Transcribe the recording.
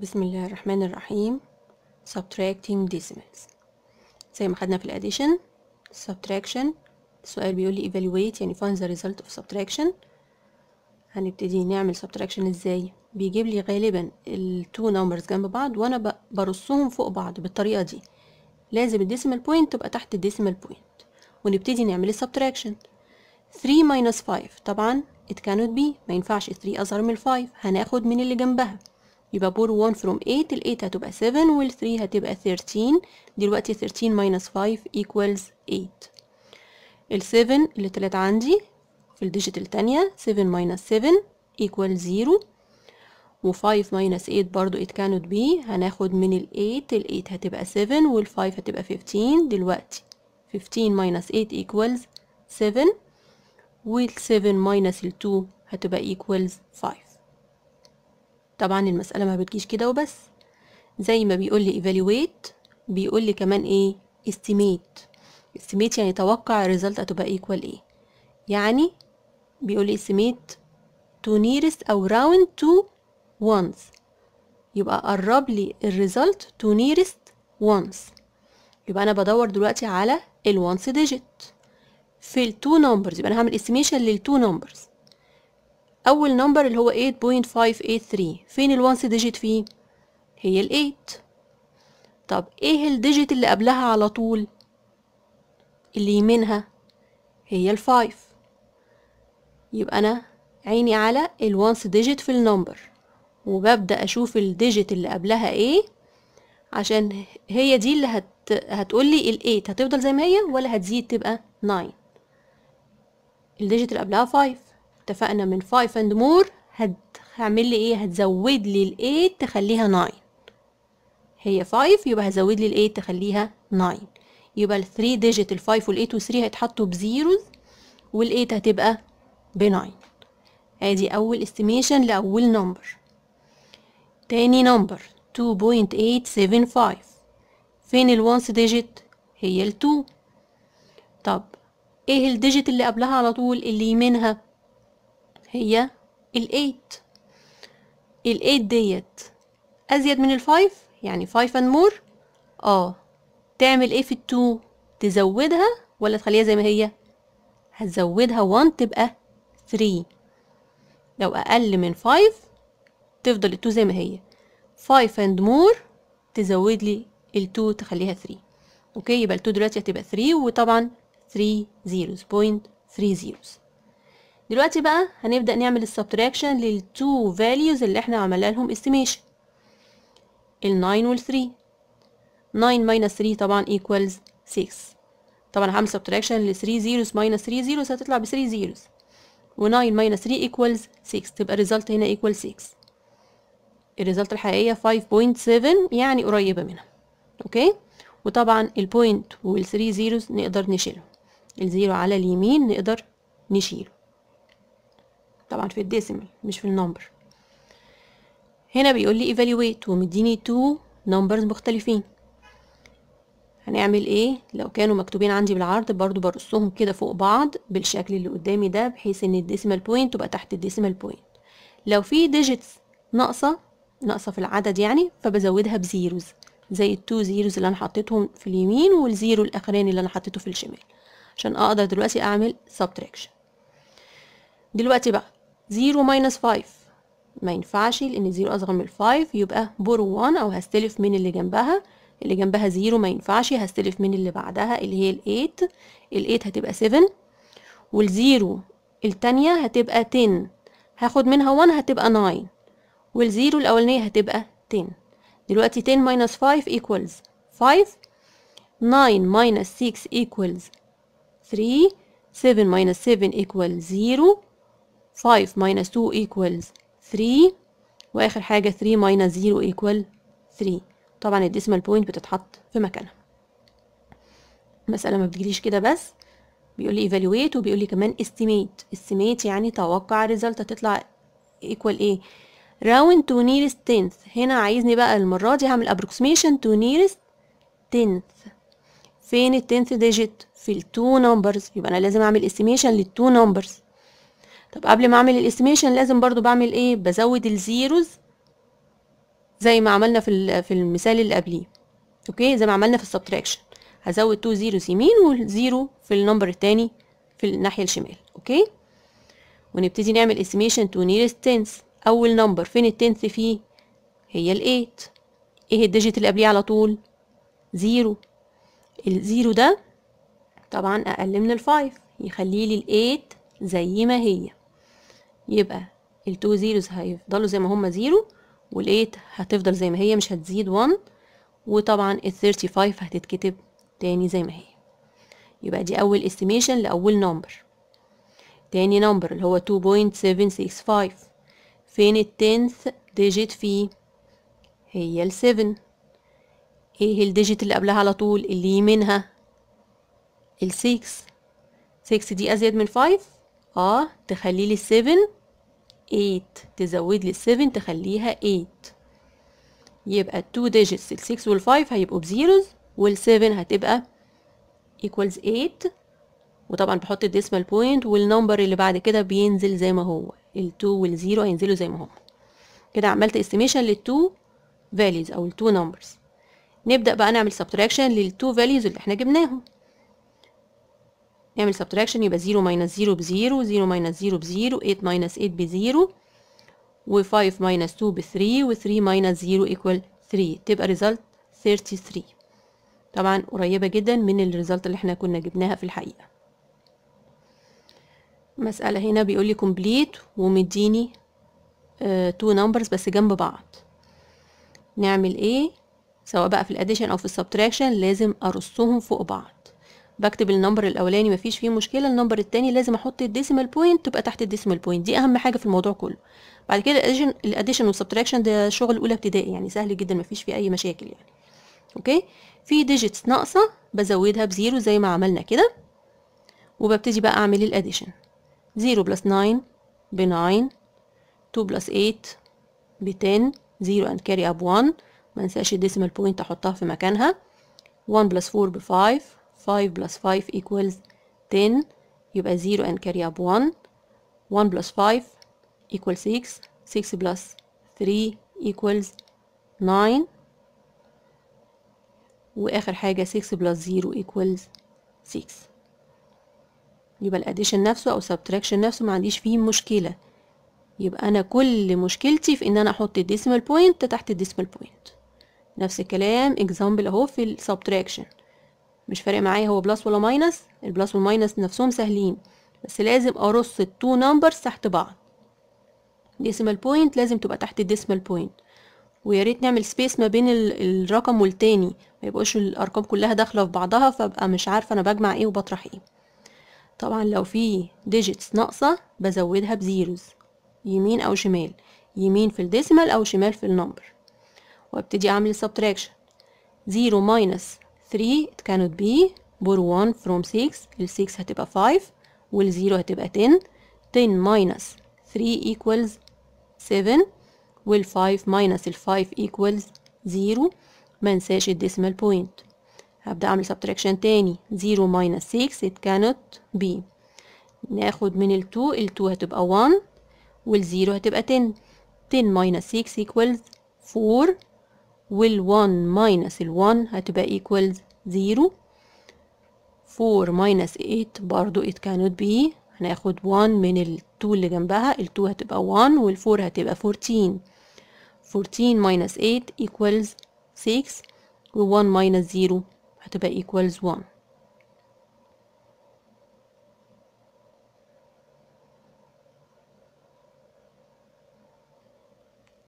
بسم الله الرحمن الرحيم subtracting decimals زي ما خدنا في الاديشن subtraction السؤال بيقول لي evaluate يعني find the result of subtraction هنبتدي نعمل subtraction ازاي بيجيب لي غالبا التو نمبرز جنب بعض وانا برصهم فوق بعض بالطريقه دي لازم الديسيمال بوينت تبقى تحت الديسيمال بوينت ونبتدي نعمل subtraction 3 5 طبعا it cannot be ما ينفعش 3 اصغر من 5 هناخد من اللي جنبها يبقى بور 1 فروم 8 ال 8 هتبقى 7 وال 3 هتبقى 13 دلوقتي 13 minus 5 equals 8 ال 7 اللي طلعت عندي في الديجيت التانية 7 minus 7 equals 0 و 5 minus 8 برضو it cannot be هناخد من ال 8 ال 8 هتبقى 7 وال 5 هتبقى 15 دلوقتي 15 minus 8 equals 7 وال 7 minus ال 2 هتبقى equals 5 طبعا المسألة ما بتجيش كده وبس زي ما بيقول لي evaluate بيقول لي كمان ايه estimate estimate يعني توقع الريزلت هتبقى ايكوال ايه يعني بيقول لي estimate to nearest او round to ones يبقى قرب لي الريزلت to nearest ones يبقى انا بدور دلوقتي على ال once digit في التو نمبرز يبقى انا هعمل estimation للتو نمبرز اول نمبر اللي هو 8.583 فين الوانس ديجيت فيه هي ال8 طب ايه الديجيت اللي قبلها على طول اللي يمينها هي ال5 يبقى انا عيني على الوانس ديجيت في النمبر وببدأ أشوف الديجيت اللي قبلها ايه عشان هي دي اللي هت... هتقولي 8 هتفضل زي ما هي ولا هتزيد تبقى 9 الديجيت اللي قبلها 5 اتفقنا من 5 and more هتعمل لي ايه هتزود لي ال 8 تخليها 9 هي 5 يبقى هزود لي ال 8 تخليها 9 يبقى ال 3 ديجيت ال 5 وال 8 وال 3 هيتحطوا بزيروز وال 8 هتبقى ب 9 ادي اول استيميشن لاول نمبر تاني نمبر 2.875 فين ال 1 ديجيت هي ال 2 طب ايه الديجيت اللي قبلها على طول اللي يمينها هي 8 الايت 8 ديت ازيد من 5 يعني 5 and more اه تعمل ايه في 2 تزودها ولا تخليها زي ما هي هتزودها 1 تبقى 3 لو اقل من 5 تفضل ال2 زي ما هي 5 and more تزود لي ال2 تخليها 3 اوكي يبقى ال2 دلوقتي هتبقى 3 وطبعا 3 zeros point 3 zeros دلوقتي بقى هنبدأ نعمل السبتراكشن للتو فاليوز اللي احنا عملنا لهم استيميشن ال 9 وال 3 9 3 طبعا equals 6 طبعا هعمل subtraction لل 3 zeros minus 3 zeros هتطلع ب 3 zeros و 9 minus 3 equals 6 تبقى الريزلت هنا equals 6 الريزلت الحقيقية 5.7 يعني قريبة منها اوكي وطبعا البوينت وال 3 zeros نقدر نشيلهم الزيرو على اليمين نقدر نشيله طبعا في الديسيمال مش في النمبر هنا بيقول لي evaluate ومديني تو نمبرز مختلفين هنعمل ايه لو كانوا مكتوبين عندي بالعرض برضو برصهم كده فوق بعض بالشكل اللي قدامي ده بحيث ان الديسيمال بوينت تبقى تحت الديسيمال بوينت لو في ديجيتس ناقصه ناقصه في العدد يعني فبزودها بزيروز زي التو زيروز اللي انا حطيتهم في اليمين والزيرو الاخراني اللي انا حطيته في الشمال عشان اقدر دلوقتي اعمل سبتراكشن دلوقتي بقى 0 minus 5 ما ينفعش لان 0 اصغر من 5 يبقى بور 1 او هستلف من اللي جنبها اللي جنبها 0 ما ينفعش هستلف من اللي بعدها اللي هي ال 8 ال 8 هتبقى 7 وال 0 التانية هتبقى 10 هاخد منها 1 هتبقى 9 وال 0 الاولانية هتبقى 10 دلوقتي 10 minus 5 equals 5 9 minus 6 equals 3 7 minus 7 equals 0 5 minus 2 equals 3 واخر حاجة 3 minus 0 equal 3 طبعا الديسمال بوينت بتتحط في مكانها المسألة ما بتجريش كده بس بيقول لي evaluate وبيقول لي كمان estimate estimate يعني توقع result هتطلع equal ايه round to nearest tenth هنا عايزني بقى المرة دي هعمل approximation to nearest tenth فين التنث ديجيت في التو نمبرز يبقى انا لازم اعمل استيميشن للتو نمبرز طب قبل ما اعمل الاستيميشن لازم برضو بعمل ايه بزود الزيروز زي ما عملنا في في المثال اللي قبليه اوكي زي ما عملنا في السبتراكشن هزود 2 زيروز يمين وزيرو في النمبر التاني في الناحيه الشمال اوكي ونبتدي نعمل استيميشن تو نيرست تنس اول نمبر فين التنس فيه هي الايت ايه الديجيت اللي قبليه على طول زيرو الزيرو ده طبعا اقل من الفايف يخليه لي الايت زي ما هي يبقى التو زيروز هيفضلوا زي ما هما زيرو والايت هتفضل زي ما هي مش هتزيد وان وطبعا ال 35 هتتكتب تاني زي ما هي يبقى دي اول استيميشن لاول نمبر تاني نمبر اللي هو 2.765 فين التنث ديجيت فيه هي ال 7 ايه الديجيت اللي قبلها على طول اللي منها ال 6 6 دي ازيد من 5 اه تخلي لي 7 8 تزود لي 7 تخليها 8 يبقى 2 ديجيتس ال 6 وال 5 هيبقوا بزيروز وال 7 هتبقى equals 8 وطبعا بحط الديسمال بوينت والنمبر اللي بعد كده بينزل زي ما هو ال 2 وال 0 هينزلوا زي ما هم كده عملت استيميشن لل 2 values او ال 2 numbers نبدأ بقى نعمل subtraction لل 2 values اللي احنا جبناهم نعمل سبتراكشن يبقى 0 ماينس 0 ب 0 0 ماينس 0 ب 0 8 ماينس 8 ب 0 و5 ماينس 2 ب 3 و3 ماينس 0 ايكوال 3 تبقى ريزلت 33 طبعا قريبة جدا من الريزلت اللي احنا كنا جبناها في الحقيقة مسألة هنا بيقول لي كومبليت ومديني تو آه، نمبرز بس جنب بعض نعمل ايه سواء بقى في الاديشن او في السبتراكشن لازم ارصهم فوق بعض بكتب النمبر الاولاني مفيش فيه مشكله النمبر الثاني لازم احط الديسيمال بوينت تبقى تحت الديسيمال بوينت دي اهم حاجه في الموضوع كله بعد كده الاديشن والسبتراكشن ده شغل اولى ابتدائي يعني سهل جدا مفيش فيه اي مشاكل يعني اوكي في ديجيتس ناقصه بزودها بزيرو زي ما عملنا كده وببتدي بقى اعمل الاديشن 0 بلس 9 ب 9 2 بلس 8 ب 10 0 اند كاري اب 1 ما انساش الديسيمال بوينت احطها في مكانها 1 بلس 4 ب 5 5 plus 5 equals 10 يبقى 0 and carry up 1 1 plus 5 equals 6 6 plus 3 equals 9 واخر حاجة 6 plus 0 equals 6 يبقى الاديشن نفسه او subtraction نفسه ما عنديش فيه مشكلة يبقى انا كل مشكلتي في ان انا احط الديسمال بوينت تحت الديسمال بوينت نفس الكلام example اهو في السبتراكشن مش فارق معايا هو بلس ولا ماينس البلس والماينس نفسهم سهلين بس لازم ارص التو نمبرز تحت بعض ديسيمال بوينت لازم تبقى تحت الديسيمال بوينت ويا ريت نعمل سبيس ما بين الرقم والتاني ما يبقوش الارقام كلها داخله في بعضها فابقى مش عارفه انا بجمع ايه وبطرح ايه طبعا لو في ديجيتس ناقصه بزودها بزيروز يمين او شمال يمين في الديسيمال او شمال في النمبر وابتدي اعمل سبتراكشن زيرو ماينس 3 it cannot be بور 1 from 6 ال 6 هتبقى 5 وال 0 هتبقى 10 10 minus 3 equals 7 وال 5 minus ال 5 equals 0 ما انساش الديسمال بوينت هبدأ أعمل subtraction تاني 0 minus 6 it cannot be ناخد من ال 2 ال 2 هتبقى 1 وال 0 هتبقى 10 10 minus 6 equals 4 minus ماينس 1 هتبقى equals زيرو فور ماينس ايت برضو it cannot be هناخد 1 من ال2 اللي جنبها ال2 هتبقى 1 وال4 هتبقى 14 14 minus 8 equals 6 و 1 minus 0 هتبقى equals 1